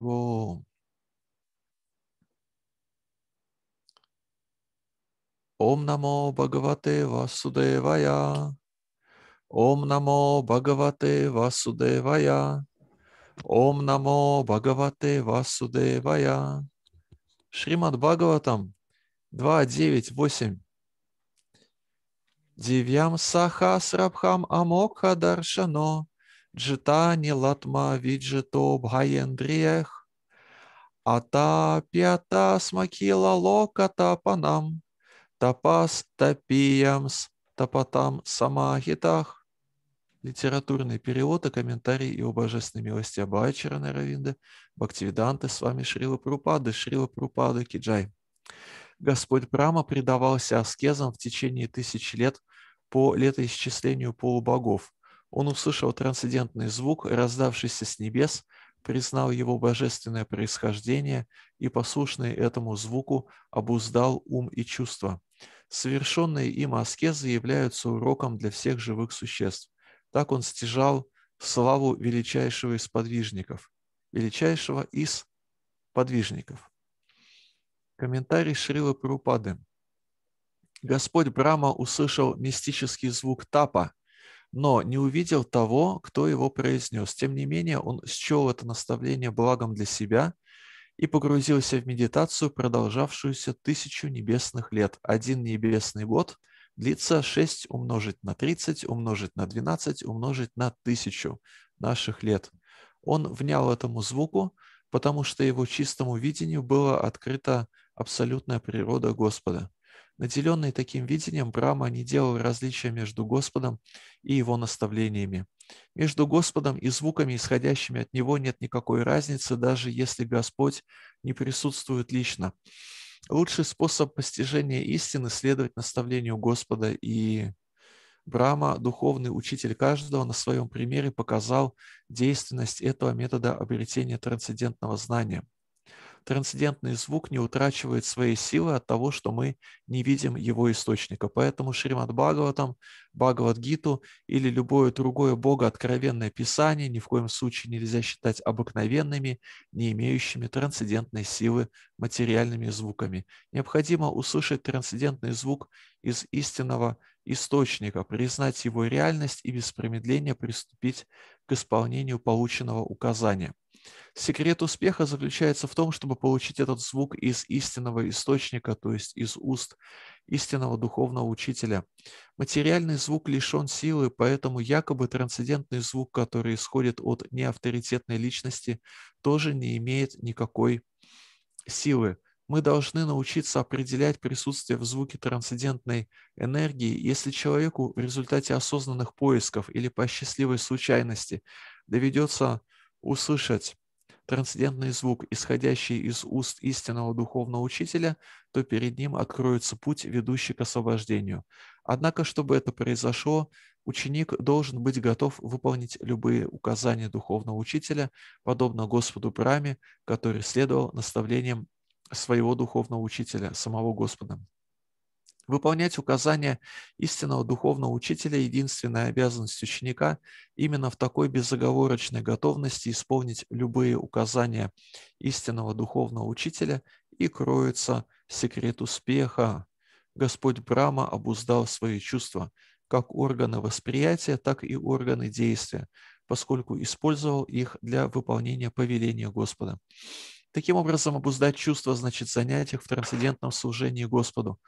его Ом намо Бхагавате Васудевая. Ом намо Бхагавате Васудевая. Ом намо Бхагавате Васудевая. Шримад Бхагаватам 2.9.8. Дивьям саха срабхам амокха даршано джитани латма виджито бхаендриях, ата пята смакила локата панам, тапас тапиямс тапатам самахитах. Литературный перевод и комментарий его божественной милости Абхачара Наравинда, Бхактивиданты, с вами Шрила Прупады, Шрила Прупада Киджай. Господь Прама предавался аскезам в течение тысяч лет по летоисчислению полубогов. Он услышал трансцендентный звук, раздавшийся с небес, признал его божественное происхождение и, послушный этому звуку, обуздал ум и чувства. Совершенные им аскезы являются уроком для всех живых существ. Так он стяжал славу величайшего из подвижников, величайшего из подвижников. Комментарий Шрила Прупады. Господь Брама услышал мистический звук тапа, но не увидел того, кто его произнес. Тем не менее, он счел это наставление благом для себя и погрузился в медитацию, продолжавшуюся тысячу небесных лет. Один небесный год длится 6 умножить на 30, умножить на 12, умножить на тысячу наших лет. Он внял этому звуку, потому что его чистому видению была открыта абсолютная природа Господа. Наделенный таким видением, Брама не делал различия между Господом и его наставлениями. Между Господом и звуками, исходящими от него, нет никакой разницы, даже если Господь не присутствует лично. Лучший способ постижения истины – следовать наставлению Господа и Брама, духовный учитель каждого, на своем примере показал действенность этого метода обретения трансцендентного знания – трансцендентный звук не утрачивает своей силы от того, что мы не видим его источника. Поэтому Шримад Бхагаватам, Бхагават Гиту или любое другое Бога откровенное писание ни в коем случае нельзя считать обыкновенными, не имеющими трансцендентной силы материальными звуками. Необходимо услышать трансцендентный звук из истинного источника, признать его реальность и без промедления приступить к исполнению полученного указания – Секрет успеха заключается в том, чтобы получить этот звук из истинного источника, то есть из уст истинного духовного учителя. Материальный звук лишен силы, поэтому якобы трансцендентный звук, который исходит от неавторитетной личности, тоже не имеет никакой силы. Мы должны научиться определять присутствие в звуке трансцендентной энергии, если человеку в результате осознанных поисков или по счастливой случайности доведется услышать трансцендентный звук, исходящий из уст истинного духовного учителя, то перед ним откроется путь, ведущий к освобождению. Однако, чтобы это произошло, ученик должен быть готов выполнить любые указания духовного учителя, подобно Господу Браме, который следовал наставлениям своего духовного учителя, самого Господа. Выполнять указания истинного духовного учителя – единственная обязанность ученика именно в такой безоговорочной готовности исполнить любые указания истинного духовного учителя и кроется секрет успеха. Господь Брама обуздал свои чувства, как органы восприятия, так и органы действия, поскольку использовал их для выполнения повеления Господа. Таким образом, обуздать чувства значит занять их в трансцендентном служении Господу.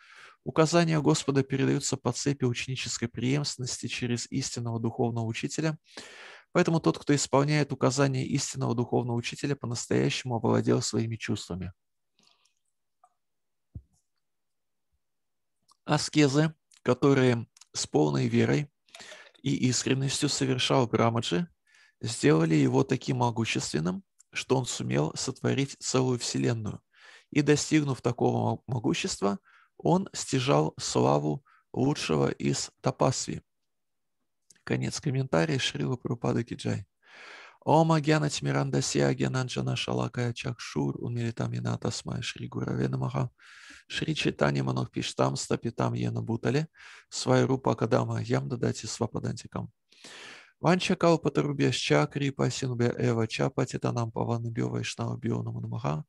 Указания Господа передаются по цепи ученической преемственности через истинного духовного учителя, поэтому тот, кто исполняет указания истинного духовного учителя, по-настоящему овладел своими чувствами. Аскезы, которые с полной верой и искренностью совершал Брамаджи, сделали его таким могущественным, что он сумел сотворить целую вселенную. И достигнув такого могущества, он стяжал славу лучшего из тапасви. Конец комментария Шрила Прупада Киджай. Ома гьяна тмирандасия гьянанджана шалакая чакшур умиритам яната смай шри гураве намаха шри читани манох пиштам стапитам ена бутале свай рупа кадама ям дадати свападантикам. Ванча калпатарубья ща крипа эва чапати танам павану бьёва ишнау бьёнаму намаха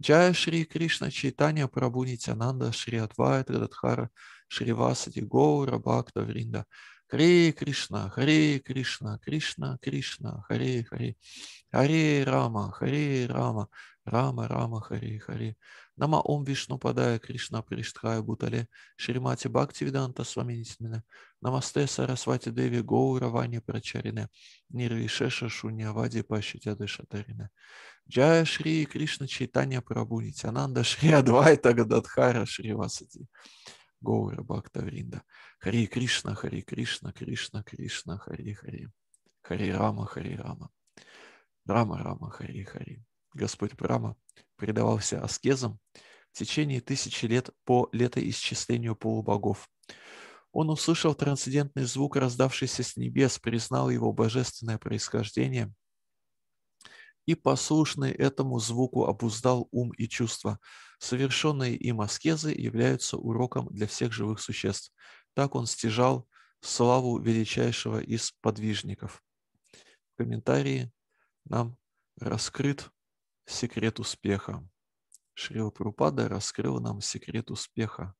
Джая Шри Кришна Чайтанья Прабу Нитянанда Шри Адвайта Гададхара Шри Васади Гоура Бхакта Вринда Хари Кришна, Хари Кришна, Кришна, Кришна, Хари Хари Хари Рама, Хари Рама, Рама Рама, Хари Хари Нама Ом Вишну Падая Кришна Приштхая Бутале Шримати Бхакти Виданта Сваминисмина Намасте Сарасвати Деви Гоура Вани Прачарине Нирвишеша Шуньявади Пащитя Дышатарине. Джая Шри Кришна Чайтанья Прабу Нитянанда Шри Адвайта Гададхара Шри Васади Гоура Бхактавринда Хари Кришна, Хари Кришна, Кришна, Кришна, Хари Хари Хари Рама, Хари Рама Рама, Рама, Хари Хари Господь Брама предавался аскезам в течение тысячи лет по летоисчислению полубогов. Он услышал трансцендентный звук, раздавшийся с небес, признал его божественное происхождение и послушный этому звуку обуздал ум и чувства. Совершенные им аскезы являются уроком для всех живых существ. Так он стяжал славу величайшего из подвижников. В комментарии нам раскрыт секрет успеха. Шрила Прупада раскрыл нам секрет успеха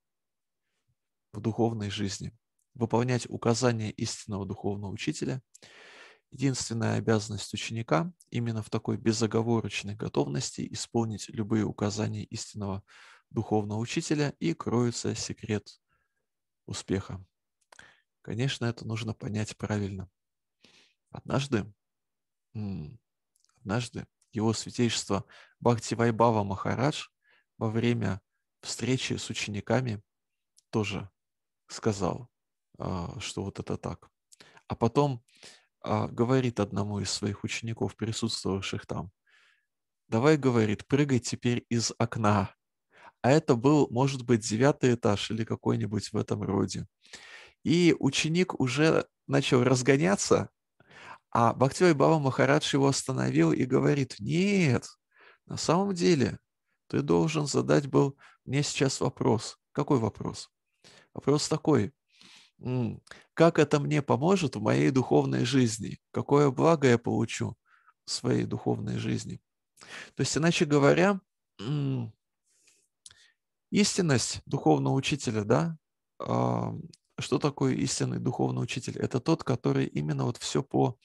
в духовной жизни. Выполнять указания истинного духовного учителя – Единственная обязанность ученика именно в такой безоговорочной готовности исполнить любые указания истинного духовного учителя и кроется секрет успеха. Конечно, это нужно понять правильно. Однажды, однажды его святейшество Бхакти Вайбава Махарадж во время встречи с учениками тоже сказал, а, что вот это так. А потом а, говорит одному из своих учеников, присутствовавших там, давай, говорит, прыгай теперь из окна. А это был, может быть, девятый этаж или какой-нибудь в этом роде. И ученик уже начал разгоняться, а Бхактивай Баба Махарадж его остановил и говорит, нет, на самом деле ты должен задать был мне сейчас вопрос. Какой вопрос? Вопрос такой. Как это мне поможет в моей духовной жизни? Какое благо я получу в своей духовной жизни? То есть, иначе говоря, истинность духовного учителя, да, а, что такое истинный духовный учитель? Это тот, который именно вот все по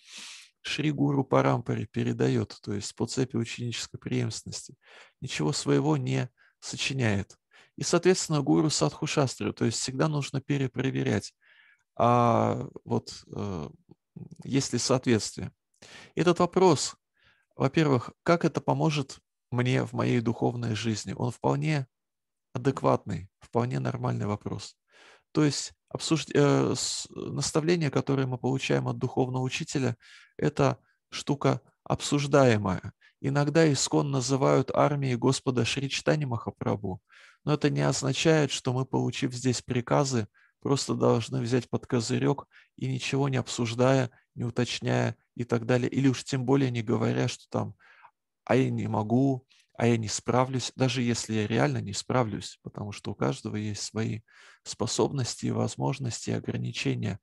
Шри Гуру Парампаре передает, то есть по цепи ученической преемственности. Ничего своего не сочиняет. И, соответственно, гуру Садху Шастры, то есть всегда нужно перепроверять, а вот э, есть ли соответствие. Этот вопрос, во-первых, как это поможет мне в моей духовной жизни, он вполне адекватный, вполне нормальный вопрос. То есть обсужд... э, с... наставление, которое мы получаем от духовного учителя, это штука обсуждаемая. Иногда искон называют армией Господа Шри Читани но это не означает, что мы, получив здесь приказы, просто должны взять под козырек и ничего не обсуждая, не уточняя и так далее, или уж тем более не говоря, что там, а я не могу, а я не справлюсь, даже если я реально не справлюсь, потому что у каждого есть свои способности, возможности, ограничения.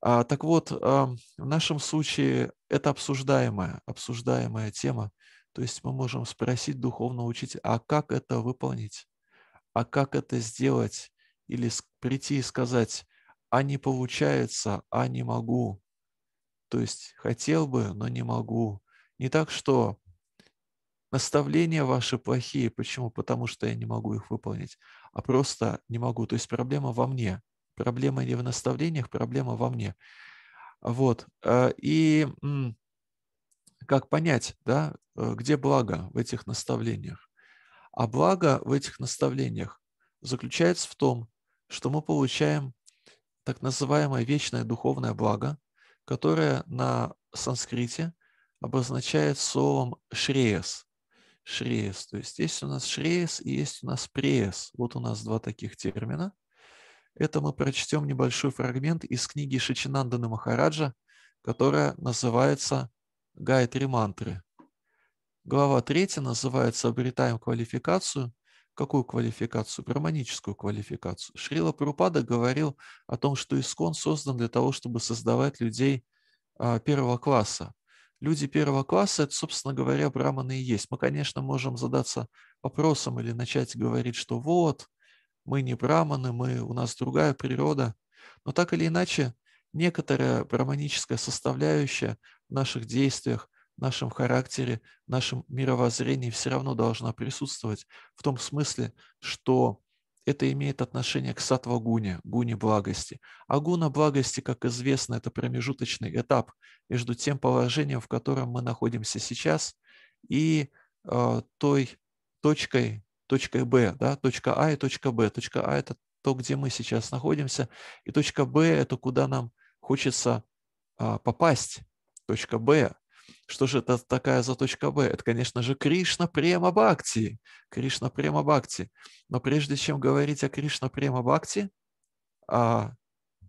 А, так вот, а, в нашем случае это обсуждаемая, обсуждаемая тема. То есть мы можем спросить духовного учителя, а как это выполнить? А как это сделать? или прийти и сказать, а не получается, а не могу. То есть хотел бы, но не могу. Не так, что наставления ваши плохие. Почему? Потому что я не могу их выполнить, а просто не могу. То есть проблема во мне. Проблема не в наставлениях, проблема во мне. Вот. Э, и как понять, да, э, где благо в этих наставлениях? А благо в этих наставлениях заключается в том, что мы получаем так называемое вечное духовное благо, которое на санскрите обозначает словом «шреес». Шреес, то есть есть у нас шреес и есть у нас преес. Вот у нас два таких термина. Это мы прочтем небольшой фрагмент из книги Шичинандана Махараджа, которая называется «Гайтри мантры». Глава 3 называется «Обретаем квалификацию», Какую квалификацию? Браманическую квалификацию. Шрила Прупада говорил о том, что Искон создан для того, чтобы создавать людей а, первого класса. Люди первого класса – это, собственно говоря, браманы и есть. Мы, конечно, можем задаться вопросом или начать говорить, что вот, мы не браманы, мы, у нас другая природа. Но так или иначе, некоторая браманическая составляющая в наших действиях, нашем характере, в нашем мировоззрении все равно должна присутствовать в том смысле, что это имеет отношение к сатвагуне, гуне благости. А гуна благости, как известно, это промежуточный этап между тем положением, в котором мы находимся сейчас, и э, той точкой, точкой Б, да, точка А и точка Б. Точка А – это то, где мы сейчас находимся, и точка Б – это куда нам хочется э, попасть. Точка Б что же это такая заточка Б? Это, конечно же, Кришна Према Бхакти. Кришна Према Бхакти. Но прежде чем говорить о Кришна Према Бхакти, а,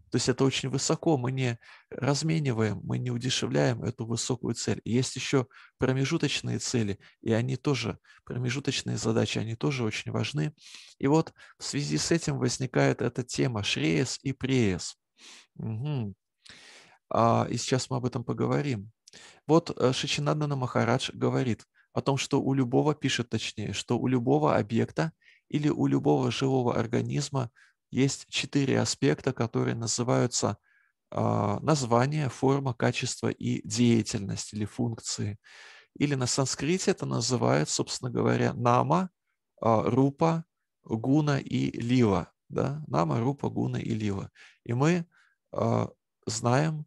то есть это очень высоко, мы не размениваем, мы не удешевляем эту высокую цель. есть еще промежуточные цели, и они тоже, промежуточные задачи, они тоже очень важны. И вот в связи с этим возникает эта тема шреес и преес. Угу. А, и сейчас мы об этом поговорим. Вот э, Шичинадана Махарадж говорит о том, что у любого, пишет точнее, что у любого объекта или у любого живого организма есть четыре аспекта, которые называются а, название, форма, качество и деятельность или функции. Или на санскрите это называют, собственно говоря, нама, а, рупа, гуна и лива. Да? Нама, рупа, гуна и лива. И мы а, знаем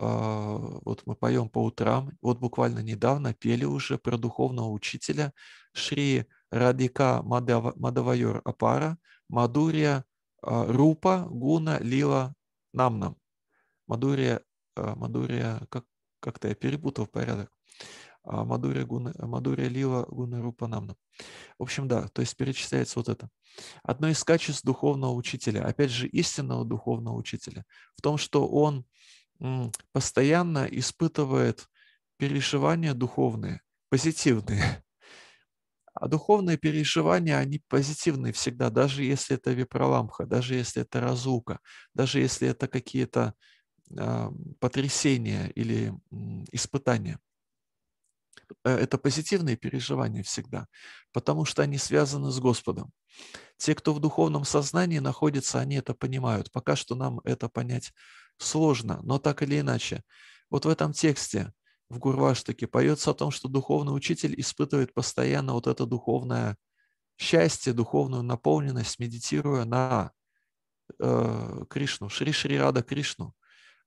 а, вот мы поем по утрам, вот буквально недавно пели уже про духовного учителя Шри Радика Мадавайор Апара, Мадурия а, Рупа Гуна Лила Намнам. Мадурия, а, Мадурия, как, как-то я перепутал порядок. Мадурия, Гуна, Мадурия Лила Гуна Рупа Намнам. В общем, да, то есть перечисляется вот это. Одно из качеств духовного учителя, опять же, истинного духовного учителя, в том, что он постоянно испытывает переживания духовные, позитивные. А духовные переживания, они позитивные всегда, даже если это випроламха, даже если это разука, даже если это какие-то э, потрясения или э, испытания. Это позитивные переживания всегда, потому что они связаны с Господом. Те, кто в духовном сознании находится, они это понимают. Пока что нам это понять сложно, но так или иначе. Вот в этом тексте в Гурваштаке поется о том, что духовный учитель испытывает постоянно вот это духовное счастье, духовную наполненность, медитируя на э, Кришну, Шри Шри Рада Кришну,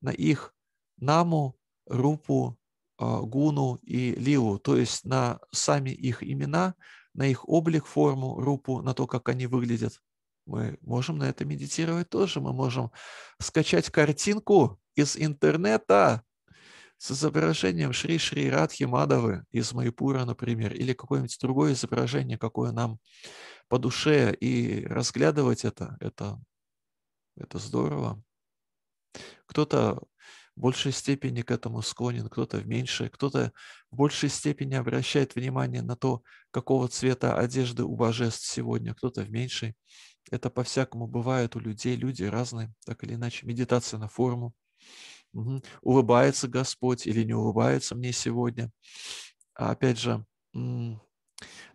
на их наму, рупу, э, гуну и лилу, то есть на сами их имена, на их облик, форму, рупу, на то, как они выглядят, мы можем на это медитировать тоже. Мы можем скачать картинку из интернета с изображением Шри Шри Радхи Мадавы из Майпура, например, или какое-нибудь другое изображение, какое нам по душе, и разглядывать это, это, это здорово. Кто-то в большей степени к этому склонен, кто-то в меньшей, кто-то в большей степени обращает внимание на то, какого цвета одежды у божеств сегодня, кто-то в меньшей. Это по-всякому бывает у людей, люди разные, так или иначе. Медитация на форму. Угу. Улыбается Господь или не улыбается мне сегодня. А опять же,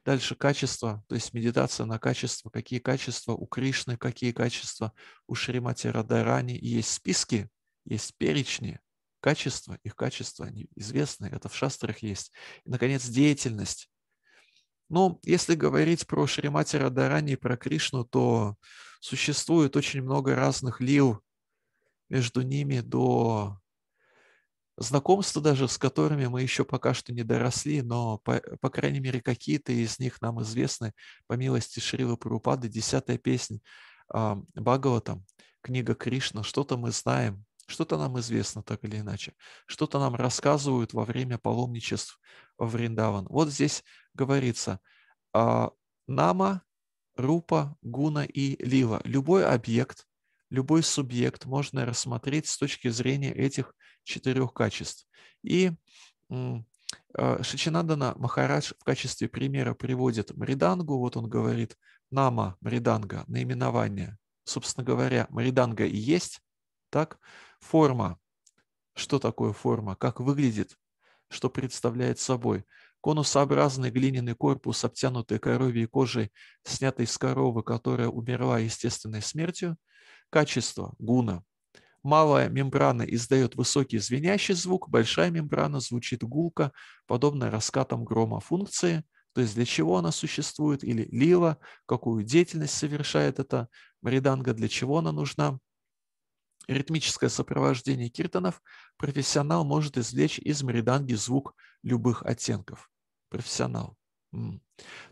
дальше качество, то есть медитация на качество. Какие качества у Кришны, какие качества у Шримати Радарани. Есть списки, есть перечни, качества, их качества, они известны, это в шастрах есть. И, наконец, деятельность. Но ну, если говорить про Шримати Радарани и про Кришну, то существует очень много разных лил между ними до знакомства даже, с которыми мы еще пока что не доросли, но, по, по крайней мере, какие-то из них нам известны, по милости Шрилы Прупады, десятая песня э, Бхагаватам, книга Кришна, что-то мы знаем, что-то нам известно так или иначе. Что-то нам рассказывают во время паломничеств в Риндаван. Вот здесь говорится а, «нама», «рупа», «гуна» и Лива. Любой объект, любой субъект можно рассмотреть с точки зрения этих четырех качеств. И а, Шичинадана Махарадж в качестве примера приводит Мридангу, вот он говорит, нама Мриданга, наименование. Собственно говоря, Мриданга и есть так, форма. Что такое форма? Как выглядит? Что представляет собой? Конусообразный глиняный корпус, обтянутый коровьей кожей, снятый с коровы, которая умерла естественной смертью. Качество гуна. Малая мембрана издает высокий звенящий звук, большая мембрана звучит гулко, подобно раскатам грома функции – то есть для чего она существует, или лила, какую деятельность совершает эта мриданга, для чего она нужна ритмическое сопровождение киртанов профессионал может извлечь из мриданги звук любых оттенков. Профессионал.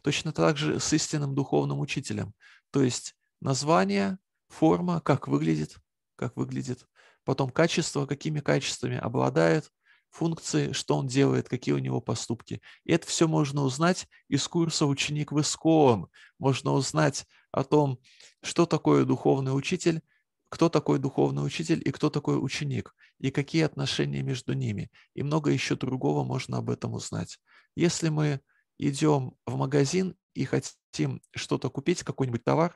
Точно так же с истинным духовным учителем. То есть название, форма, как выглядит, как выглядит, потом качество, какими качествами обладает, функции, что он делает, какие у него поступки. И это все можно узнать из курса «Ученик в Искон». Можно узнать о том, что такое духовный учитель, кто такой духовный учитель и кто такой ученик, и какие отношения между ними, и много еще другого можно об этом узнать. Если мы идем в магазин и хотим что-то купить, какой-нибудь товар,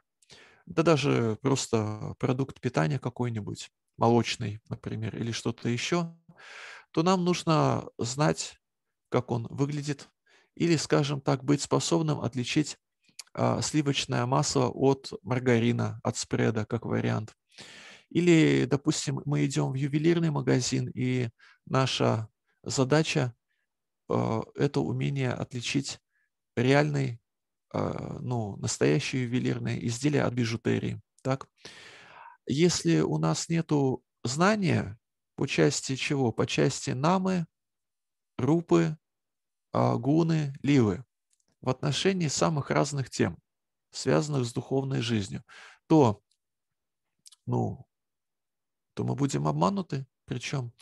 да даже просто продукт питания какой-нибудь, молочный, например, или что-то еще, то нам нужно знать, как он выглядит, или, скажем так, быть способным отличить а, сливочное масло от маргарина, от спреда, как вариант. Или, допустим, мы идем в ювелирный магазин, и наша задача а, это умение отличить реальный, а, ну, настоящие ювелирные изделия от бижутерии. Так? Если у нас нет знания по части чего? По части намы, рупы, а, гуны, ливы в отношении самых разных тем, связанных с духовной жизнью, то ну, то мы будем обмануты. Причем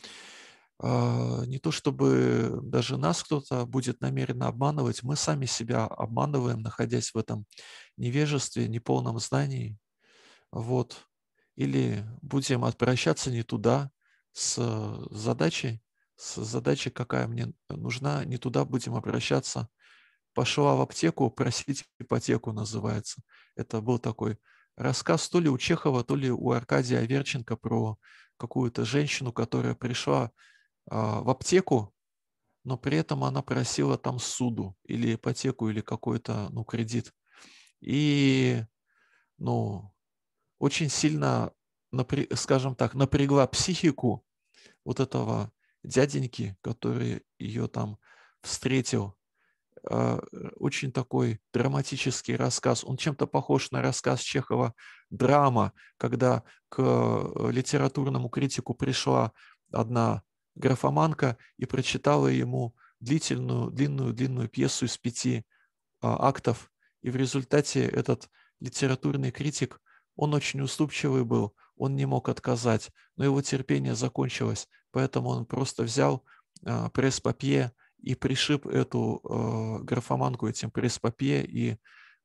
а, не то чтобы даже нас кто-то будет намеренно обманывать, мы сами себя обманываем, находясь в этом невежестве, неполном знании. Вот. Или будем отпрощаться не туда с э, задачей, с задачей, какая мне нужна, не туда будем обращаться. Пошла в аптеку, просить ипотеку называется. Это был такой рассказ то ли у Чехова, то ли у Аркадия Аверченко про какую-то женщину, которая пришла а, в аптеку, но при этом она просила там суду или ипотеку или какой-то ну, кредит. И ну, очень сильно, напря... скажем так, напрягла психику вот этого дяденьки, который ее там встретил. А, э, очень такой драматический рассказ. Он чем-то похож на рассказ Чехова «Драма», когда к э, литературному критику пришла одна графоманка и прочитала ему длительную, длинную, длинную пьесу из пяти а, актов. И в результате этот литературный критик, он очень уступчивый был, он не мог отказать, но его терпение закончилось, поэтому он просто взял а, пресс-папье, и пришиб эту э, графоманку этим пресс и э,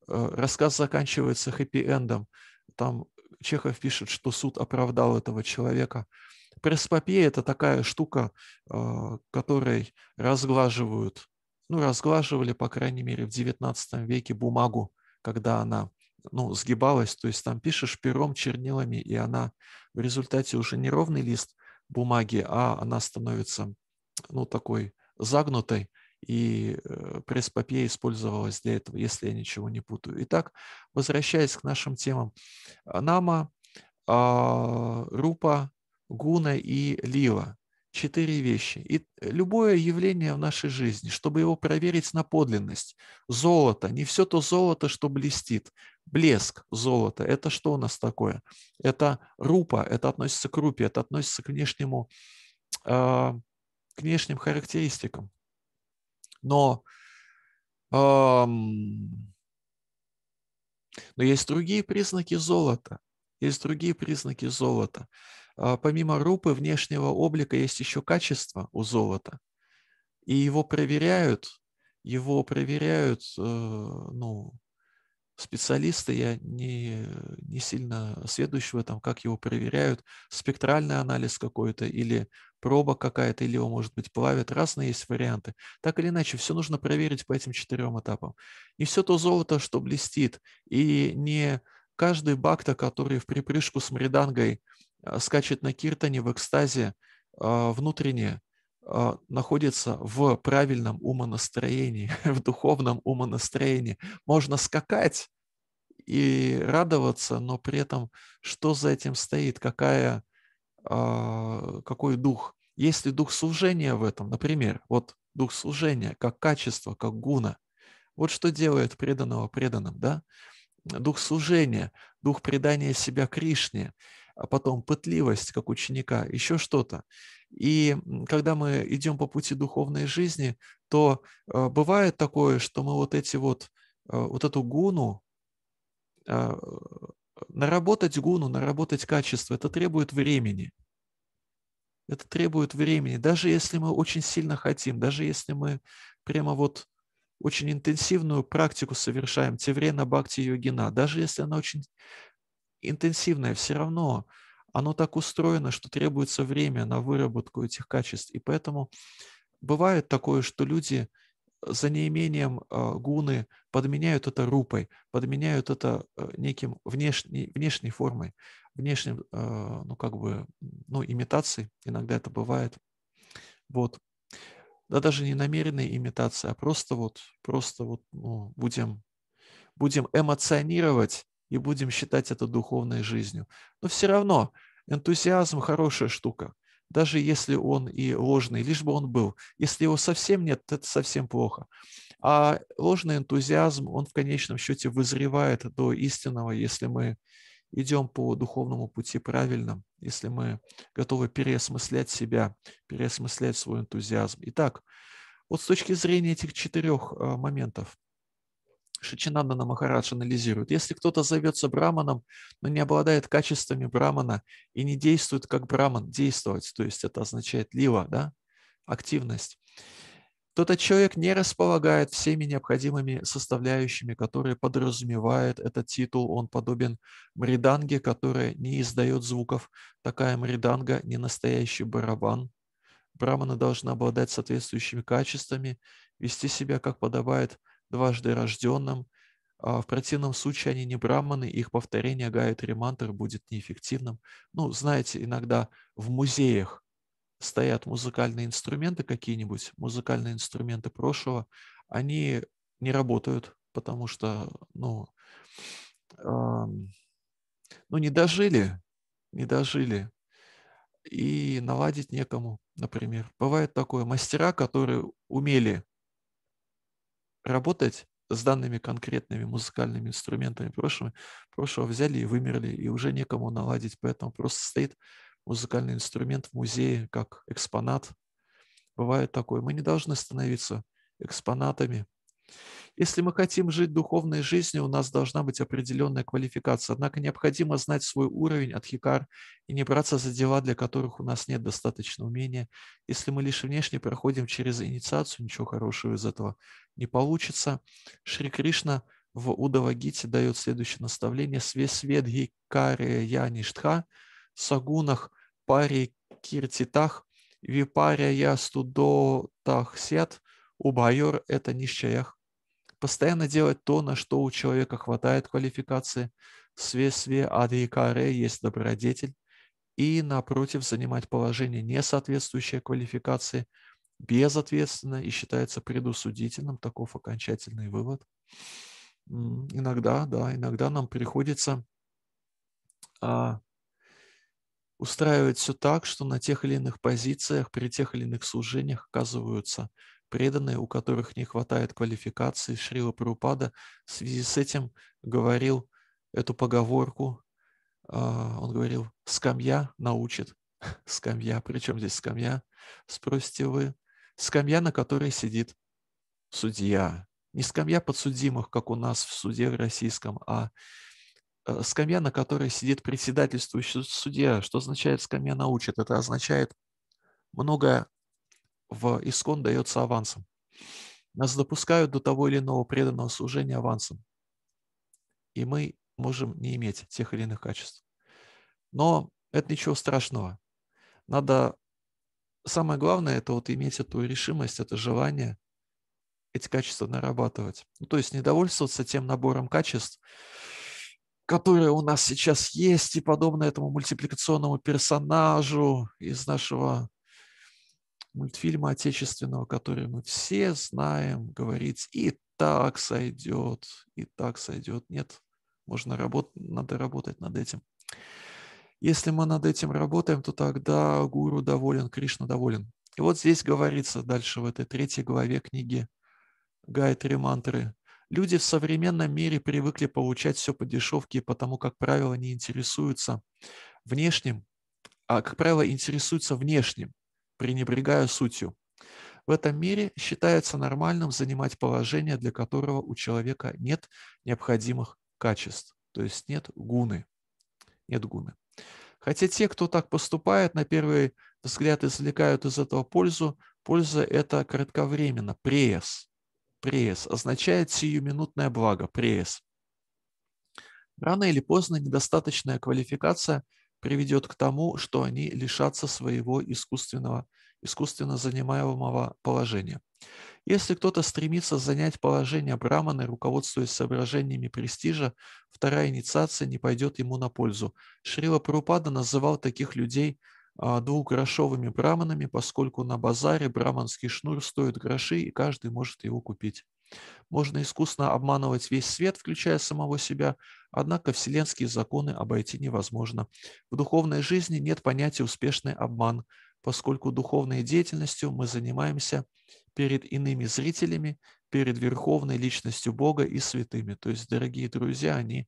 рассказ заканчивается хэппи-эндом. Там Чехов пишет, что суд оправдал этого человека. Пресс-папье это такая штука, э, которой разглаживают, ну, разглаживали, по крайней мере, в XIX веке бумагу, когда она ну, сгибалась, то есть там пишешь пером, чернилами, и она в результате уже не ровный лист бумаги, а она становится, ну, такой загнутой, и э, пресс-папье использовалось для этого, если я ничего не путаю. Итак, возвращаясь к нашим темам. Нама, а, Рупа, Гуна и лива – Четыре вещи. И любое явление в нашей жизни, чтобы его проверить на подлинность. Золото. Не все то золото, что блестит. Блеск золота. Это что у нас такое? Это рупа. Это относится к рупе. Это относится к внешнему а, к внешним характеристикам. Но, эм, но есть другие признаки золота. Есть другие признаки золота. Э, помимо рупы внешнего облика есть еще качество у золота. И его проверяют, его проверяют, э, ну, специалисты я не, не сильно осведущ в этом, как его проверяют, спектральный анализ какой-то или проба какая-то, или его, может быть, плавят, разные есть варианты. Так или иначе, все нужно проверить по этим четырем этапам. не все то золото, что блестит, и не каждый бакта, который в припрыжку с мридангой а, скачет на киртане в экстазе а, внутренне, а, находится в правильном умонастроении, в духовном умонастроении. Можно скакать и радоваться, но при этом что за этим стоит, какая, а, какой дух. Есть ли дух служения в этом, например, вот дух служения как качество, как гуна. Вот что делает преданного преданным, да? Дух служения, дух предания себя Кришне, а потом пытливость как ученика, еще что-то. И когда мы идем по пути духовной жизни, то э, бывает такое, что мы вот эти вот, э, вот эту гуну, э, наработать гуну, наработать качество, это требует времени. Это требует времени. Даже если мы очень сильно хотим, даже если мы прямо вот очень интенсивную практику совершаем, теврена бхакти йогина, даже если она очень интенсивная, все равно оно так устроено, что требуется время на выработку этих качеств. И поэтому бывает такое, что люди э, за неимением э, гуны подменяют это рупой, подменяют это э, неким внешней, внешней формой, внешним, ну, как бы, ну, имитацией, иногда это бывает. Вот. Да даже не намеренной имитации, а просто вот, просто вот, ну, будем, будем эмоционировать и будем считать это духовной жизнью. Но все равно энтузиазм – хорошая штука. Даже если он и ложный, лишь бы он был. Если его совсем нет, это совсем плохо. А ложный энтузиазм, он в конечном счете вызревает до истинного, если мы идем по духовному пути правильно, если мы готовы переосмыслять себя, переосмыслять свой энтузиазм. Итак, вот с точки зрения этих четырех э, моментов, Шичинандана Махарадж анализирует. Если кто-то зовется браманом, но не обладает качествами брамана и не действует как браман, действовать, то есть это означает лива, да, активность, то этот человек не располагает всеми необходимыми составляющими, которые подразумевает этот титул. Он подобен мриданге, которая не издает звуков. Такая мриданга – не настоящий барабан. Брамана должна обладать соответствующими качествами, вести себя, как подобает – дважды рожденным. А, в противном случае они не браманы, их повторение Гайатри мантр будет неэффективным. Ну, знаете, иногда в музеях стоят музыкальные инструменты какие-нибудь, музыкальные инструменты прошлого, они не работают, потому что, ну, э, ну не дожили, не дожили, и наладить некому, например. Бывает такое, мастера, которые умели работать с данными конкретными музыкальными инструментами прошлого, прошлого взяли и вымерли, и уже некому наладить, поэтому просто стоит музыкальный инструмент в музее как экспонат. Бывает такое. Мы не должны становиться экспонатами. Если мы хотим жить духовной жизнью, у нас должна быть определенная квалификация. Однако необходимо знать свой уровень от хикар и не браться за дела, для которых у нас нет достаточно умения. Если мы лишь внешне проходим через инициацию, ничего хорошего из этого не получится. Шри Кришна в Удавагите дает следующее наставление. Свесвед гикария яништха, сагунах пари киртитах, випария ястудотах сет, убайор это нищаях постоянно делать то, на что у человека хватает квалификации, све-све адикаре есть добродетель, и, напротив, занимать положение, не соответствующее квалификации, безответственно и считается предусудительным. Таков окончательный вывод. Иногда, да, иногда нам приходится а, устраивать все так, что на тех или иных позициях, при тех или иных служениях оказываются преданные, у которых не хватает квалификации. Шрила Прабхупада в связи с этим говорил эту поговорку. А, он говорил, скамья научит. Скамья, причем здесь скамья, спросите вы. Скамья, на которой сидит судья. Не скамья подсудимых, как у нас в суде в российском, а э, скамья, на которой сидит председательствующий судья. Что означает скамья научит? Это означает много в искон дается авансом. Нас допускают до того или иного преданного служения авансом. И мы можем не иметь тех или иных качеств. Но это ничего страшного. Надо... Самое главное – это вот иметь эту решимость, это желание эти качества нарабатывать. Ну, то есть не довольствоваться тем набором качеств, которые у нас сейчас есть, и подобно этому мультипликационному персонажу из нашего мультфильма отечественного, который мы все знаем, говорить и так сойдет, и так сойдет. Нет, можно работать, надо работать над этим. Если мы над этим работаем, то тогда гуру доволен, Кришна доволен. И вот здесь говорится дальше в этой третьей главе книги Гайтри Мантры. Люди в современном мире привыкли получать все по дешевке, потому, как правило, не интересуются внешним, а, как правило, интересуются внешним пренебрегая сутью. В этом мире считается нормальным занимать положение, для которого у человека нет необходимых качеств, то есть нет гуны. Нет гуны. Хотя те, кто так поступает, на первый взгляд извлекают из этого пользу, польза это кратковременно, преес. Преес означает сиюминутное благо, преес. Рано или поздно недостаточная квалификация – приведет к тому, что они лишатся своего искусственного, искусственно занимаемого положения. Если кто-то стремится занять положение браманы, руководствуясь соображениями престижа, вторая инициация не пойдет ему на пользу. Шрила Прупада называл таких людей а, двухгрошовыми браманами, поскольку на базаре браманский шнур стоит гроши, и каждый может его купить. Можно искусно обманывать весь свет, включая самого себя, однако вселенские законы обойти невозможно. В духовной жизни нет понятия «успешный обман», поскольку духовной деятельностью мы занимаемся перед иными зрителями, перед верховной личностью Бога и святыми. То есть, дорогие друзья, они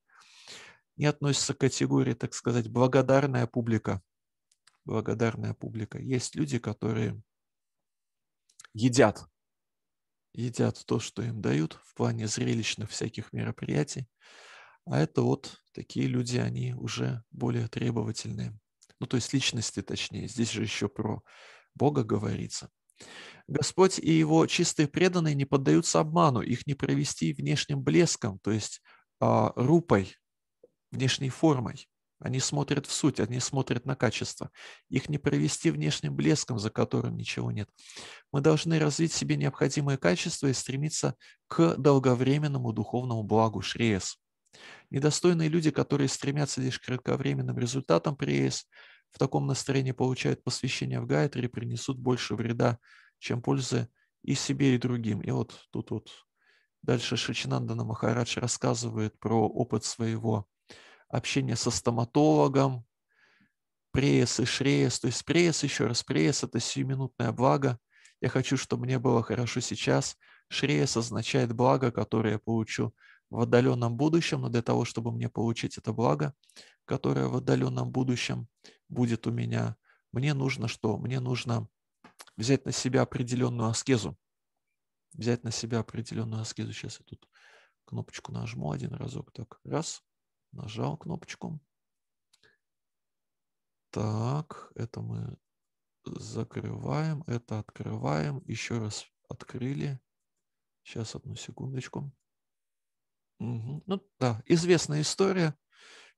не относятся к категории, так сказать, благодарная публика. Благодарная публика. Есть люди, которые едят едят то, что им дают в плане зрелищных всяких мероприятий. А это вот такие люди, они уже более требовательные. Ну, то есть личности, точнее. Здесь же еще про Бога говорится. Господь и его чистые преданные не поддаются обману, их не провести внешним блеском, то есть а, рупой, внешней формой. Они смотрят в суть, они смотрят на качество. Их не провести внешним блеском, за которым ничего нет. Мы должны развить себе необходимые качества и стремиться к долговременному духовному благу Шриес. Недостойные люди, которые стремятся лишь к кратковременным результатам приез, в таком настроении получают посвящение в гайтре и принесут больше вреда, чем пользы и себе, и другим. И вот тут вот дальше Шичинандана Махарадж рассказывает про опыт своего общение со стоматологом, пресс и шрес. То есть пресс, еще раз, пресс – это сиюминутная блага. Я хочу, чтобы мне было хорошо сейчас. Шрес означает благо, которое я получу в отдаленном будущем, но для того, чтобы мне получить это благо, которое в отдаленном будущем будет у меня, мне нужно что? Мне нужно взять на себя определенную аскезу. Взять на себя определенную аскезу. Сейчас я тут кнопочку нажму один разок. Так, раз – Нажал кнопочку. Так, это мы закрываем, это открываем. Еще раз открыли. Сейчас, одну секундочку. Угу. Ну да, известная история.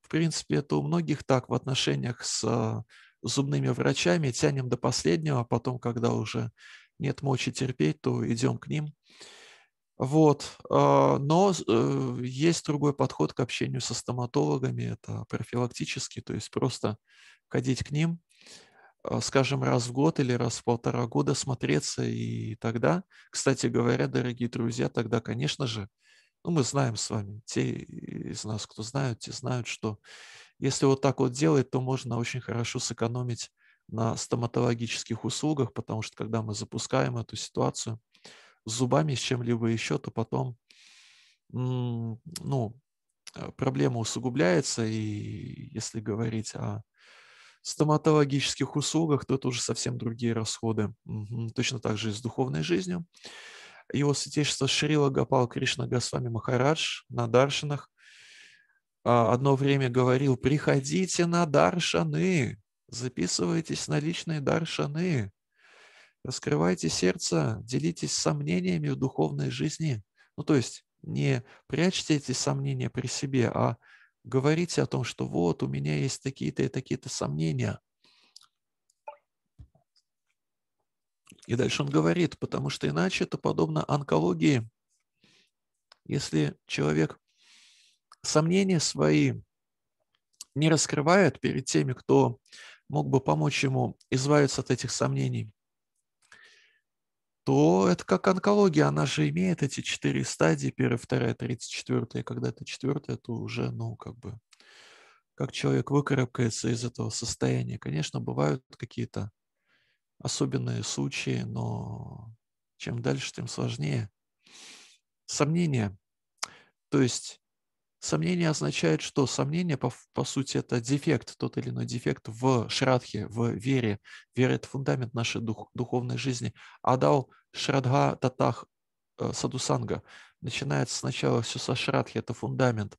В принципе, это у многих так в отношениях с а, зубными врачами. Тянем до последнего, а потом, когда уже нет мочи терпеть, то идем к ним. Вот. А, но э, есть другой подход к общению со стоматологами, это профилактический, то есть просто ходить к ним, а, скажем, раз в год или раз в полтора года смотреться, и тогда, кстати говоря, дорогие друзья, тогда, конечно же, ну, мы знаем с вами, те из нас, кто знают, те знают, что если вот так вот делать, то можно очень хорошо сэкономить на стоматологических услугах, потому что когда мы запускаем эту ситуацию, зубами, с чем-либо еще, то потом, ну, э, проблема усугубляется, и если говорить о стоматологических услугах, то это уже совсем другие расходы. Угу. Точно так же и с духовной жизнью. Его святейшество Шрила Гапал Кришна Госвами Махарадж на Даршинах а, одно время говорил, приходите на Даршаны, записывайтесь на личные Даршаны. Раскрывайте сердце, делитесь сомнениями в духовной жизни. Ну, то есть не прячьте эти сомнения при себе, а говорите о том, что вот у меня есть такие-то и такие-то сомнения. И дальше он говорит, потому что иначе это подобно онкологии. Если человек сомнения свои не раскрывает перед теми, кто мог бы помочь ему избавиться от этих сомнений, то это как онкология, она же имеет эти четыре стадии, первая, вторая, третья четвертая, когда это четвертая, то уже, ну, как бы, как человек выкарабкается из этого состояния. Конечно, бывают какие-то особенные случаи, но чем дальше, тем сложнее. Сомнения. То есть Сомнение означает, что сомнение, по, по сути, это дефект, тот или иной дефект в шрадхе, в вере. Вера – это фундамент нашей дух, духовной жизни. Адал шрадга татах э, садусанга. Начинается сначала все со шрадхи, это фундамент.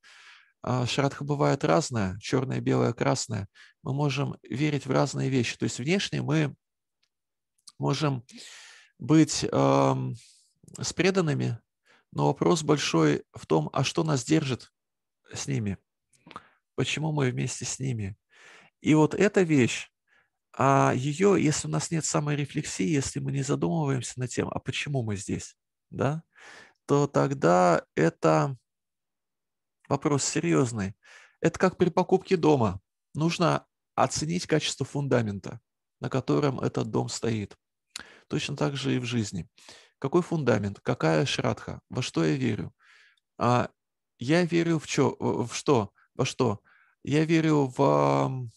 А, шрадха бывает разная, черная, белая, красная. Мы можем верить в разные вещи. То есть внешне мы можем быть э, с преданными, но вопрос большой в том, а что нас держит с ними? Почему мы вместе с ними? И вот эта вещь, а ее, если у нас нет самой рефлексии, если мы не задумываемся над тем, а почему мы здесь, да, то тогда это вопрос серьезный. Это как при покупке дома. Нужно оценить качество фундамента, на котором этот дом стоит. Точно так же и в жизни. Какой фундамент, какая шрадха, во что я верю, а я верю в, чё, в что? Во что? Я верю в...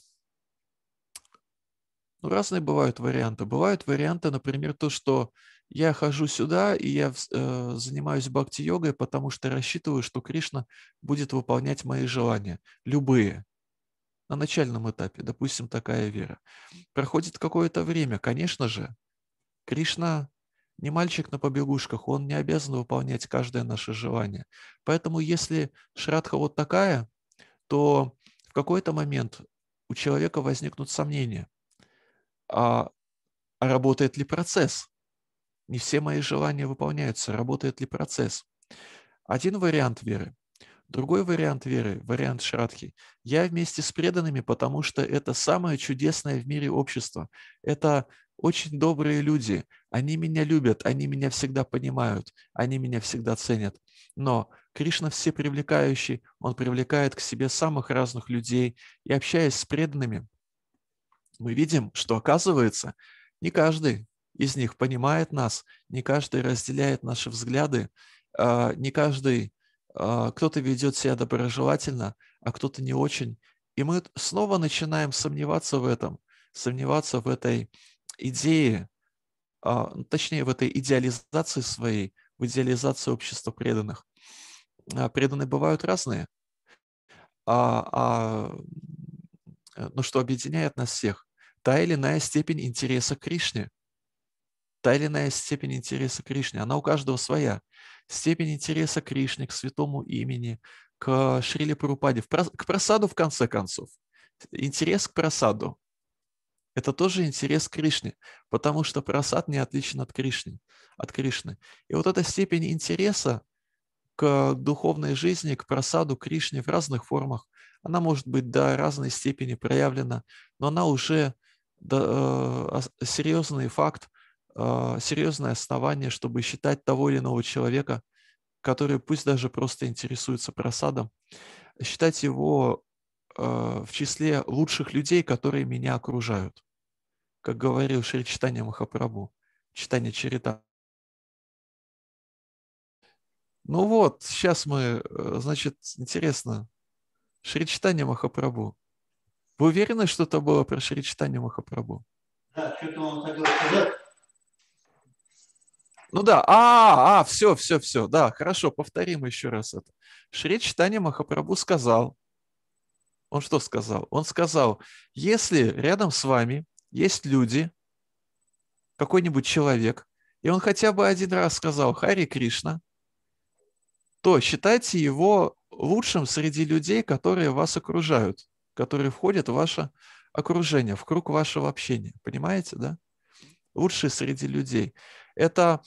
Ну, разные бывают варианты. Бывают варианты, например, то, что я хожу сюда, и я э, занимаюсь бхакти-йогой, потому что рассчитываю, что Кришна будет выполнять мои желания, любые. На начальном этапе, допустим, такая вера. Проходит какое-то время, конечно же, Кришна не мальчик на побегушках, он не обязан выполнять каждое наше желание. Поэтому если шрадха вот такая, то в какой-то момент у человека возникнут сомнения, а, а работает ли процесс? Не все мои желания выполняются, работает ли процесс? Один вариант веры. Другой вариант веры, вариант Шрадхи. Я вместе с преданными, потому что это самое чудесное в мире общество. Это очень добрые люди, они меня любят, они меня всегда понимают, они меня всегда ценят. Но Кришна все привлекающий, он привлекает к себе самых разных людей, и общаясь с преданными, мы видим, что оказывается, не каждый из них понимает нас, не каждый разделяет наши взгляды, а, не каждый, а, кто-то ведет себя доброжелательно, а кто-то не очень. И мы снова начинаем сомневаться в этом, сомневаться в этой идее, а, ну, точнее в этой идеализации своей, в идеализации общества преданных. А, преданные бывают разные, а, а, э, но ну, что объединяет нас всех? Та или иная степень интереса к Кришне. Та или иная степень интереса к Кришне, она у каждого своя. Степень интереса к Кришне, к святому имени, к Шриле Парупаде, к просаду в конце концов. Интерес к просаду. Это тоже интерес Кришны, потому что просад не отличен от Кришны. От Кришны. И вот эта степень интереса к духовной жизни, к просаду Кришне в разных формах, она может быть до разной степени проявлена, но она уже э, серьезный факт, э, серьезное основание, чтобы считать того или иного человека, который пусть даже просто интересуется просадом, считать его Э, в числе лучших людей, которые меня окружают. Как говорил Шри Читания Махапрабху, читание Чарита. Ну вот, сейчас мы, э, значит, интересно, Шри Читания Махапрабху. Вы уверены, что это было про Шри Читание Махапрабху? Да, что-то он хотел сказать. Ну да, а, а, все, все, все, да, хорошо, повторим еще раз это. Шри Читание Махапрабху сказал, он что сказал? Он сказал, если рядом с вами есть люди, какой-нибудь человек, и он хотя бы один раз сказал Хари Кришна, то считайте его лучшим среди людей, которые вас окружают, которые входят в ваше окружение, в круг вашего общения. Понимаете, да? Лучший среди людей. Это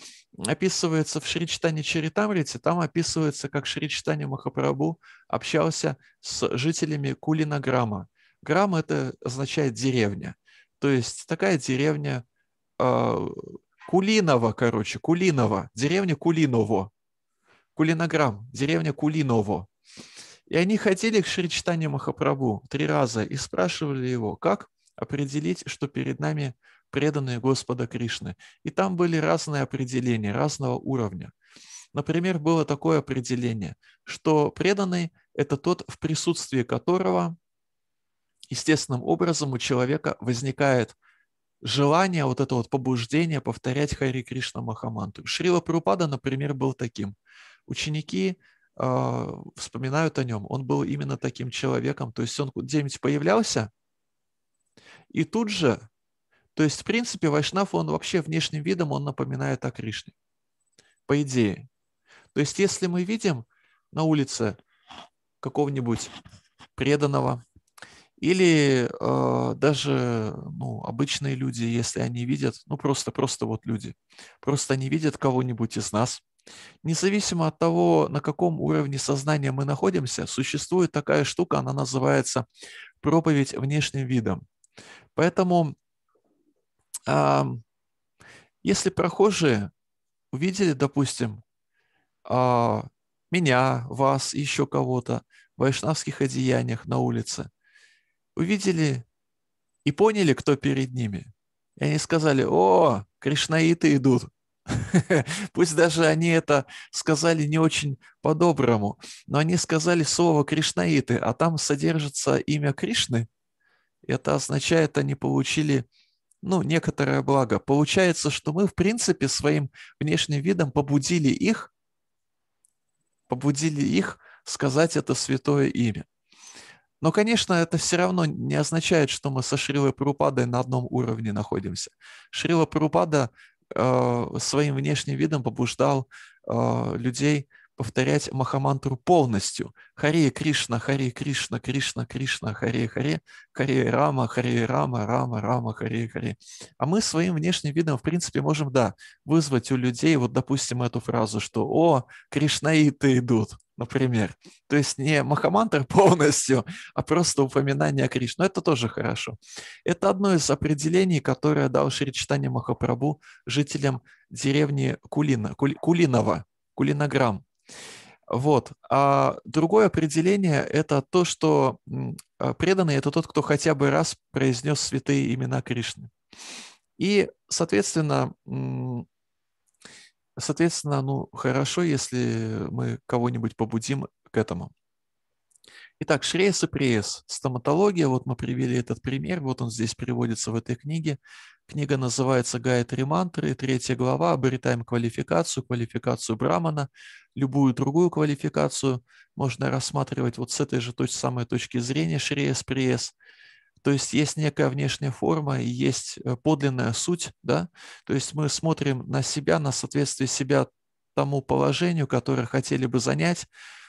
описывается в Шричтане Чаритамрите, там описывается, как Шричтане Махапрабху общался с жителями Кулинаграма. Грам – это означает деревня. То есть такая деревня э, а, Кулинова, короче, Кулинова, деревня Кулиново. Кулинограм, деревня Кулиново. И они ходили к Шричтане Махапрабху три раза и спрашивали его, как определить, что перед нами преданные Господа Кришны. И там были разные определения, разного уровня. Например, было такое определение, что преданный – это тот, в присутствии которого естественным образом у человека возникает желание, вот это вот побуждение повторять Хари Кришна Махаманту. Шрила Прупада, например, был таким. Ученики э, вспоминают о нем. Он был именно таким человеком. То есть он где-нибудь появлялся, и тут же то есть, в принципе, Вайшнав, он вообще внешним видом, он напоминает о Кришне. По идее. То есть, если мы видим на улице какого-нибудь преданного, или э, даже ну, обычные люди, если они видят, ну просто, просто вот люди, просто они видят кого-нибудь из нас, независимо от того, на каком уровне сознания мы находимся, существует такая штука, она называется проповедь внешним видом. Поэтому если прохожие увидели, допустим, а, меня, вас, еще кого-то в вайшнавских одеяниях на улице, увидели и поняли, кто перед ними. И они сказали, о, кришнаиты идут. Пусть даже они это сказали не очень по-доброму, но они сказали слово кришнаиты, а там содержится имя Кришны. Это означает, они получили ну, некоторое благо. Получается, что мы, в принципе, своим внешним видом побудили их, побудили их сказать это святое имя. Но, конечно, это все равно не означает, что мы со Шрилой Прупадой на одном уровне находимся. Шрила Прупада э, своим внешним видом побуждал э, людей повторять Махамантру полностью. Харе Кришна, Харе Кришна, Кришна, Кришна, Харе Харе, Харе Рама, Харе Рама, Рама, Рама, Харе Харе. А мы своим внешним видом, в принципе, можем, да, вызвать у людей, вот, допустим, эту фразу, что «О, кришнаиты идут», например. То есть не Махамантр полностью, а просто упоминание о Кришне. Но это тоже хорошо. Это одно из определений, которое дал Шри Читани Махапрабху жителям деревни Кулина, Кулинова, Кулинограмм. Вот. А другое определение – это то, что а, преданный – это тот, кто хотя бы раз произнес святые имена Кришны. И, соответственно, соответственно, ну, хорошо, если мы кого-нибудь побудим к этому. Итак, шрейс и приес. Стоматология, вот мы привели этот пример, вот он здесь приводится в этой книге. Книга называется «Гайатри мантры», третья глава, обретаем квалификацию, квалификацию брамана, любую другую квалификацию можно рассматривать вот с этой же той самой точки зрения шрейс, приес. То есть есть некая внешняя форма и есть э, подлинная суть, да? То есть мы смотрим на себя, на соответствие себя тому положению, которое хотели бы занять,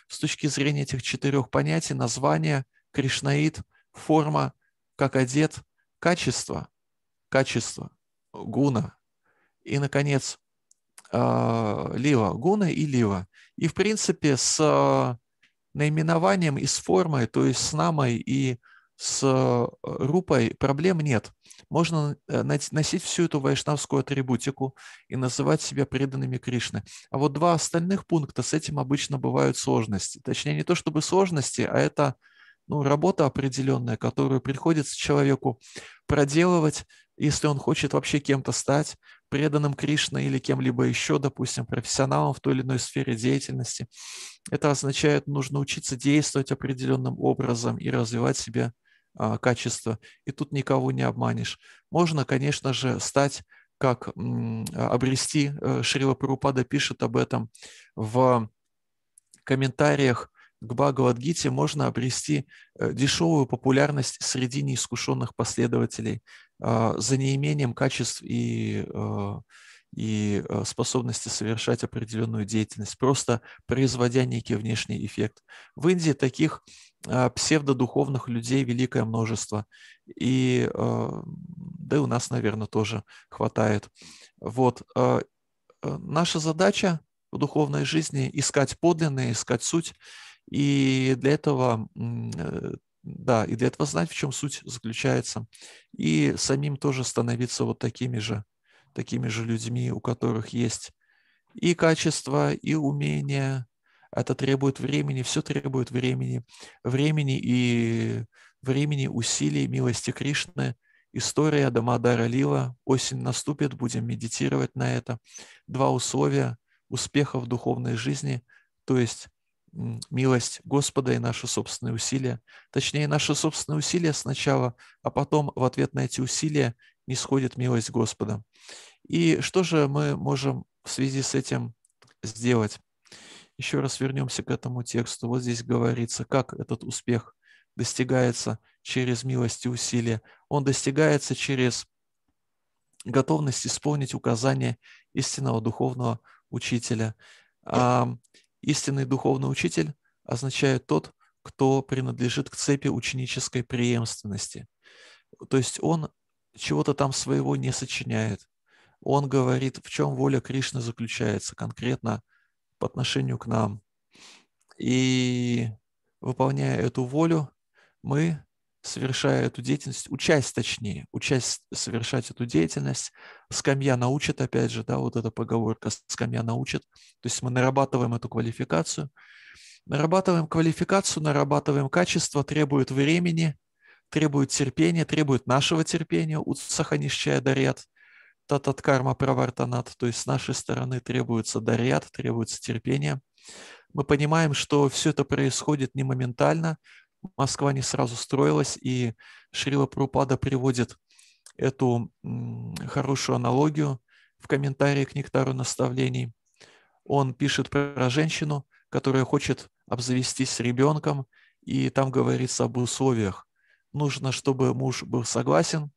с точки зрения этих четырех понятий, название, кришнаид, форма, как одет, качество, качество, гуна. И, наконец, а, лива, гуна и лива. И, в принципе, с а, наименованием и с формой, то есть с намой и с э, рупой проблем нет. Можно э, носить всю эту вайшнавскую атрибутику и называть себя преданными Кришны. А вот два остальных пункта с этим обычно бывают сложности. Точнее, не то чтобы сложности, а это ну, работа определенная, которую приходится человеку проделывать, если он хочет вообще кем-то стать, преданным Кришне или кем-либо еще, допустим, профессионалом в той или иной сфере деятельности. Это означает, нужно учиться действовать определенным образом и развивать себя а, качество и тут никого не обманешь. Можно, конечно же, стать как а, обрести, э, Шрила Парупада пишет об этом в комментариях к Бхагавадгите, можно обрести э, дешевую популярность среди неискушенных последователей а, за неимением качеств и, э, и способности совершать определенную деятельность, просто производя некий внешний эффект. В Индии таких а, псевдодуховных людей великое множество. И а, да и у нас, наверное, тоже хватает. Вот. А, наша задача в духовной жизни – искать подлинное, искать суть. И для этого э, да, и для этого знать, в чем суть заключается, и самим тоже становиться вот такими же, такими же людьми, у которых есть и качество, и умение, это требует времени, все требует времени, времени и времени, усилий, милости Кришны. История Дамадара Лила. Осень наступит, будем медитировать на это. Два условия успеха в духовной жизни, то есть милость Господа и наши собственные усилия. Точнее, наши собственные усилия сначала, а потом в ответ на эти усилия не сходит милость Господа. И что же мы можем в связи с этим сделать? Еще раз вернемся к этому тексту. Вот здесь говорится, как этот успех достигается через милость и усилия. Он достигается через готовность исполнить указания истинного духовного учителя. А истинный духовный учитель означает тот, кто принадлежит к цепи ученической преемственности. То есть он чего-то там своего не сочиняет. Он говорит, в чем воля Кришны заключается конкретно – по отношению к нам. И выполняя эту волю, мы, совершая эту деятельность, участь точнее, участь совершать эту деятельность, скамья научит, опять же, да, вот эта поговорка, скамья научит, то есть мы нарабатываем эту квалификацию, нарабатываем квалификацию, нарабатываем качество, требует времени, требует терпения, требует нашего терпения, у утсаханишчая дарят, татат карма правартанат, то есть с нашей стороны требуется дарьят, требуется терпение. Мы понимаем, что все это происходит не моментально, Москва не сразу строилась, и Шрила Прупада приводит эту хорошую аналогию в комментарии к «Нектару наставлений». Он пишет про женщину, которая хочет обзавестись ребенком, и там говорится об условиях. Нужно, чтобы муж был согласен,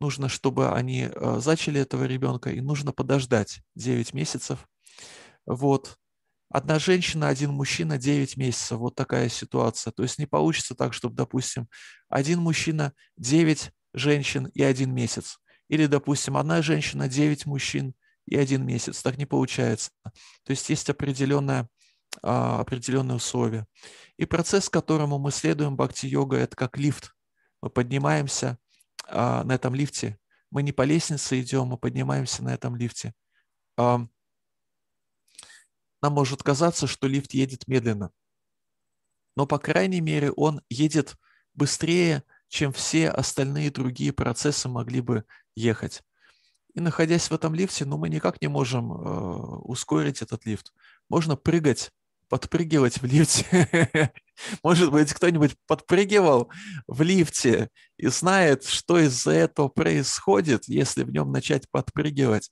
Нужно, чтобы они э, зачали этого ребенка, и нужно подождать 9 месяцев. Вот. Одна женщина, один мужчина, 9 месяцев. Вот такая ситуация. То есть не получится так, чтобы, допустим, один мужчина, 9 женщин и один месяц. Или, допустим, одна женщина, 9 мужчин и один месяц. Так не получается. То есть есть определенная а, определенные условия. И процесс, которому мы следуем, бхакти-йога, это как лифт. Мы поднимаемся а, на этом лифте. Мы не по лестнице идем, мы поднимаемся на этом лифте. А, нам может казаться, что лифт едет медленно. Но, по крайней мере, он едет быстрее, чем все остальные другие процессы могли бы ехать. И находясь в этом лифте, ну, мы никак не можем э, ускорить этот лифт. Можно прыгать, подпрыгивать в лифте Может быть, кто-нибудь подпрыгивал в лифте и знает, что из-за этого происходит, если в нем начать подпрыгивать.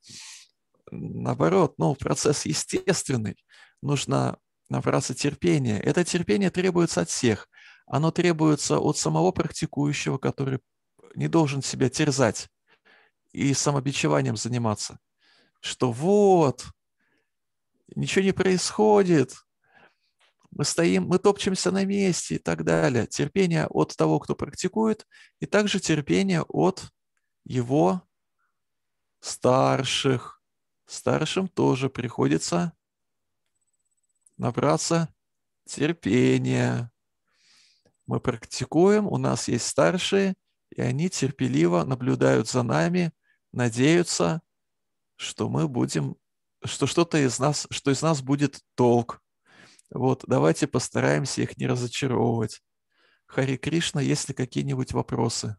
Наоборот, ну, процесс естественный. Нужно набраться терпения. Это терпение требуется от всех. Оно требуется от самого практикующего, который не должен себя терзать и самобичеванием заниматься. Что вот, ничего не происходит, мы стоим, мы топчемся на месте и так далее. Терпение от того, кто практикует, и также терпение от его старших. Старшим тоже приходится набраться терпения. Мы практикуем, у нас есть старшие, и они терпеливо наблюдают за нами, надеются, что мы будем, что что-то из нас, что из нас будет толк, вот, давайте постараемся их не разочаровывать. Хари Кришна, есть ли какие-нибудь вопросы?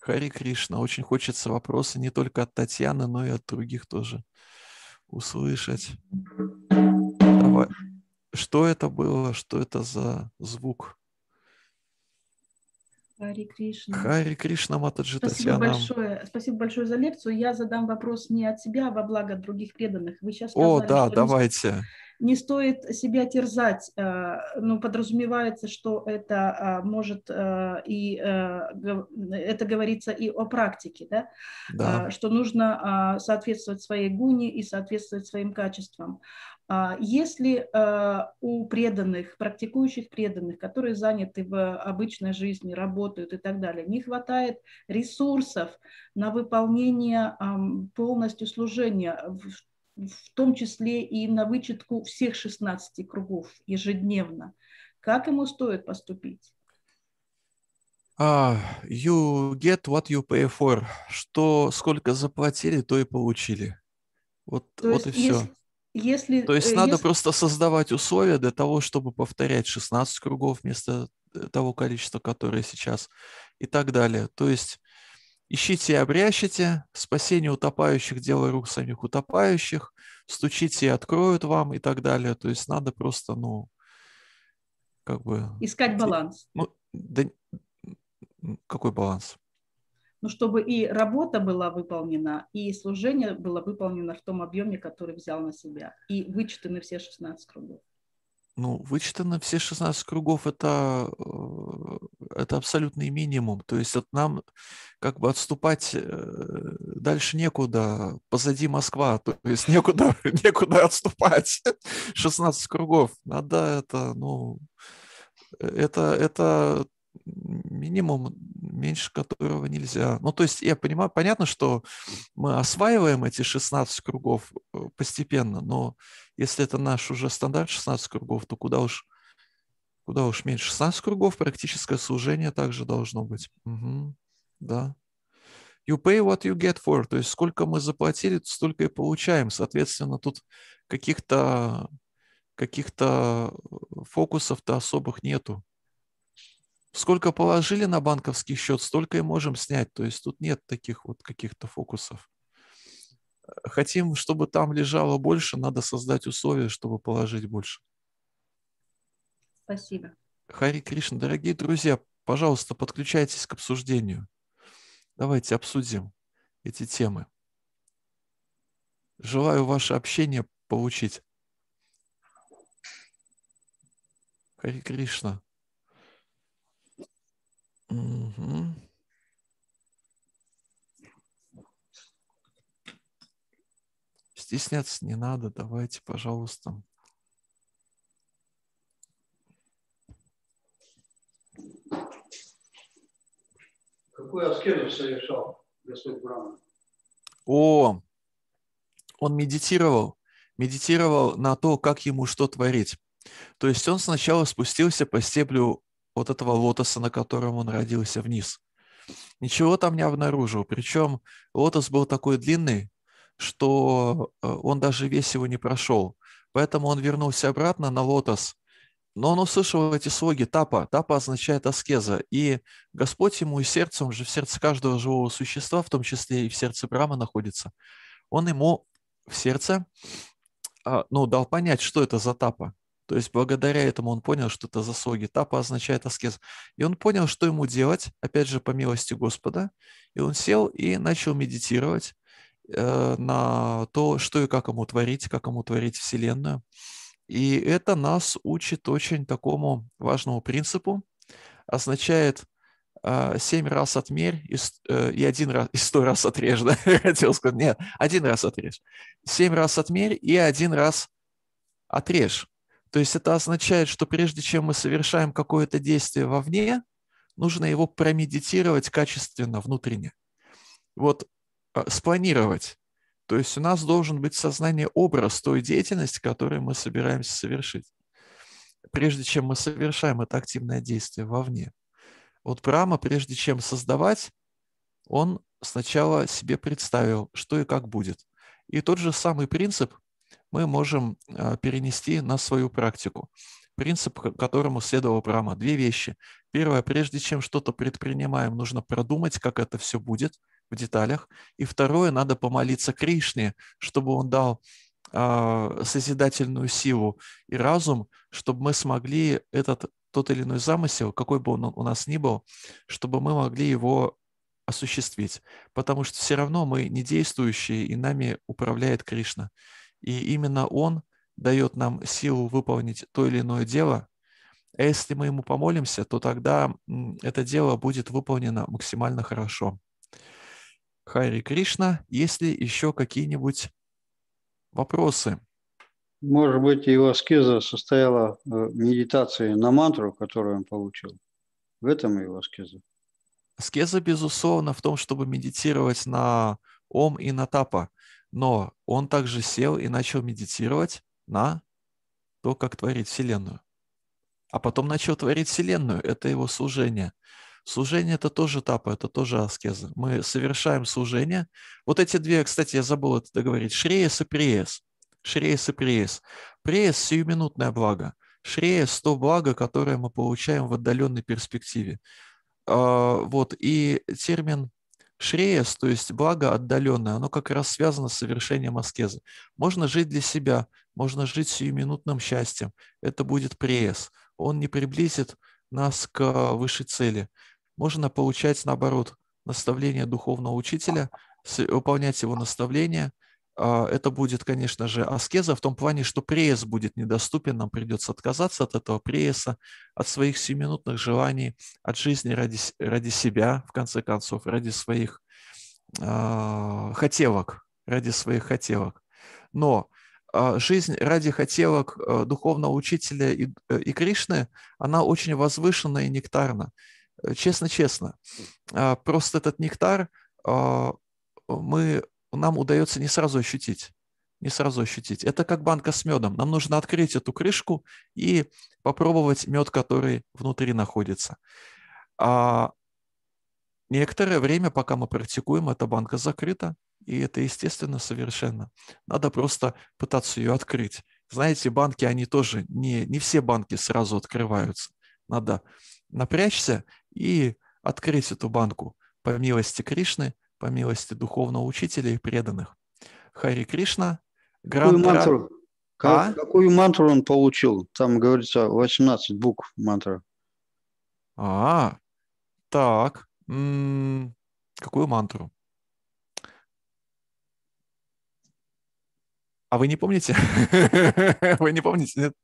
Хари Кришна, очень хочется вопросы не только от Татьяны, но и от других тоже услышать. Давай. Что это было? Что это за звук? Хари Кришна. Хари Кришна, Матаджи Спасибо Татьяна. большое. Спасибо большое за лекцию. Я задам вопрос не от себя, а во благо других преданных. Вы сейчас сказали, О, да, давайте. Не стоит себя терзать. Э, ну, подразумевается, что это э, может э, и это говорится и о практике, да? да. Что нужно соответствовать своей гуне и соответствовать своим качествам. А Если э, у преданных, практикующих преданных, которые заняты в обычной жизни, работают и так далее, не хватает ресурсов на выполнение полностью служения, в том числе и на вычетку всех 16 кругов ежедневно, как ему стоит поступить? Uh, you get what you pay for. Что сколько заплатили, то и получили. Вот, то вот есть, и все. Если, То есть э, если... надо просто создавать условия для того, чтобы повторять 16 кругов вместо э, того количества, которое сейчас, и так далее. То есть ищите и обрящите, спасение утопающих – дело рук самих утопающих, стучите и откроют вам и так далее. То есть надо просто, ну, как бы... Искать баланс. Ну, да, какой баланс? но ну, чтобы и работа была выполнена, и служение было выполнено в том объеме, который взял на себя, и вычитаны все 16 кругов. Ну, вычитано все 16 кругов, это, э, это абсолютный минимум. То есть от нам как бы отступать э, дальше некуда, позади Москва, то есть некуда, некуда отступать 16 кругов. Надо это, ну, э, это, это минимум, меньше которого нельзя. Ну, то есть я понимаю, понятно, что мы осваиваем эти 16 кругов э, постепенно, но если это наш уже стандарт 16 кругов, то куда уж, куда уж меньше 16 кругов, практическое служение также должно быть. Угу. Да. You pay what you get for, то есть сколько мы заплатили, столько и получаем. Соответственно, тут каких-то каких-то э, фокусов-то особых нету сколько положили на банковский счет, столько и можем снять. То есть тут нет таких вот каких-то фокусов. Хотим, чтобы там лежало больше, надо создать условия, чтобы положить больше. Спасибо. Хари Кришна, дорогие друзья, пожалуйста, подключайтесь к обсуждению. Давайте обсудим эти темы. Желаю ваше общение получить. Хари Кришна. Угу. Стесняться не надо, давайте, пожалуйста. Какую аскезу совершал Господь Брама? О, он медитировал, медитировал на то, как ему что творить. То есть он сначала спустился по стеблю вот этого лотоса, на котором он родился вниз. Ничего там не обнаружил. Причем лотос был такой длинный, что э, он даже весь его не прошел. Поэтому он вернулся обратно на лотос, но он услышал эти слоги «тапа». «Тапа» означает аскеза. И Господь ему и сердцем же, в сердце каждого живого существа, в том числе и в сердце Брама находится, он ему в сердце а, ну, дал понять, что это за тапа. То есть благодаря этому он понял, что это заслуги. тапа означает аскез. И он понял, что ему делать, опять же, по милости Господа. И он сел и начал медитировать э, на то, что и как ему творить, как ему творить Вселенную. И это нас учит очень такому важному принципу. Означает э, семь раз отмерь и, э, и один раз, и сто раз отрежь, да, хотел сказать, нет, один раз отрежь. Семь раз отмерь и один раз отрежь. То есть это означает, что прежде чем мы совершаем какое-то действие вовне, нужно его промедитировать качественно внутренне. Вот а, спланировать. То есть у нас должен быть сознание образ той деятельности, которую мы собираемся совершить, прежде чем мы совершаем это активное действие вовне. Вот Брама, прежде чем создавать, он сначала себе представил, что и как будет. И тот же самый принцип мы можем а, перенести на свою практику. Принцип, которому следовала Брама. Две вещи. Первое, прежде чем что-то предпринимаем, нужно продумать, как это все будет в деталях. И второе, надо помолиться Кришне, чтобы он дал а, созидательную силу и разум, чтобы мы смогли этот тот или иной замысел, какой бы он у нас ни был, чтобы мы могли его осуществить. Потому что все равно мы не действующие, и нами управляет Кришна. И именно он дает нам силу выполнить то или иное дело. А если мы ему помолимся, то тогда это дело будет выполнено максимально хорошо. Хари Кришна, есть ли еще какие-нибудь вопросы? Может быть, его аскеза состояла в э, медитации на мантру, которую он получил. В этом его аскеза. Аскеза, безусловно, в том, чтобы медитировать на Ом и на Тапа. Но он также сел и начал медитировать на то, как творить Вселенную. А потом начал творить Вселенную. Это его служение. Служение это тоже этапы, это тоже аскеза. Мы совершаем служение. Вот эти две, кстати, я забыл это договорить. Шреес и приес. Шреес и приес. Приес – сиюминутная блага. Шреес – то благо, которое мы получаем в отдаленной перспективе. А, вот, и термин Шреес, то есть благо отдаленное, оно как раз связано с совершением аскезы. Можно жить для себя, можно жить сиюминутным счастьем. Это будет преес. Он не приблизит нас к высшей цели. Можно получать, наоборот, наставление духовного учителя, выполнять его наставления – а, это будет, конечно же, аскеза в том плане, что пресс будет недоступен, нам придется отказаться от этого пресса, от своих семинутных желаний, от жизни ради, ради себя, в конце концов, ради своих э, хотелок, ради своих хотевок. Но э, жизнь ради хотевок э, духовного учителя и, э, и Кришны, она очень возвышенная и нектарна. Э, честно-честно, э, просто этот нектар э, мы нам удается не сразу ощутить. Не сразу ощутить. Это как банка с медом. Нам нужно открыть эту крышку и попробовать мед, который внутри находится. А некоторое время, пока мы практикуем, эта банка закрыта, и это естественно совершенно. Надо просто пытаться ее открыть. Знаете, банки, они тоже, не, не все банки сразу открываются. Надо напрячься и открыть эту банку по милости Кришны, по милости духовного учителя и преданных. Хари Кришна, Гранд мантру? а? Какую мантру он получил? Там говорится 18 букв мантры А, так. какую мантру? А вы не помните? Вы не помните, нет?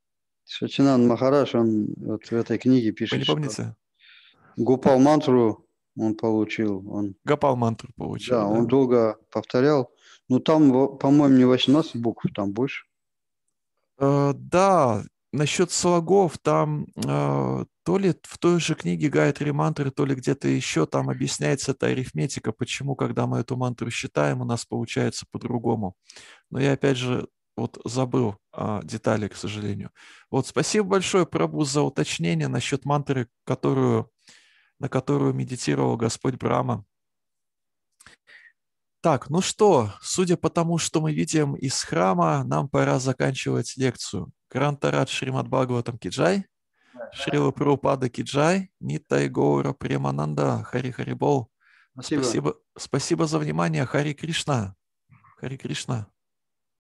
Шачинан Махараш, он вот в этой книге пишет. Вы не помните? Гупал мантру он получил. Он... Гапал мантру получил. Да, да, он долго повторял. Ну, там, по-моему, не 18 букв, там больше. Э, да, насчет слогов, там э, то ли в той же книге Гайтри мантры, то ли где-то еще там объясняется эта арифметика, почему, когда мы эту мантру считаем, у нас получается по-другому. Но я, опять же, вот забыл а, детали, к сожалению. Вот спасибо большое, Прабу, за уточнение насчет мантры, которую на которую медитировал Господь Брама. Так, ну что, судя по тому, что мы видим из храма, нам пора заканчивать лекцию. Грантарат Шримад Бхагаватам Киджай, Шрила Прабхупада Киджай, Нитай Гоура Премананда, Хари Харибол. Спасибо. спасибо. Спасибо за внимание. Хари Кришна. Хари Кришна.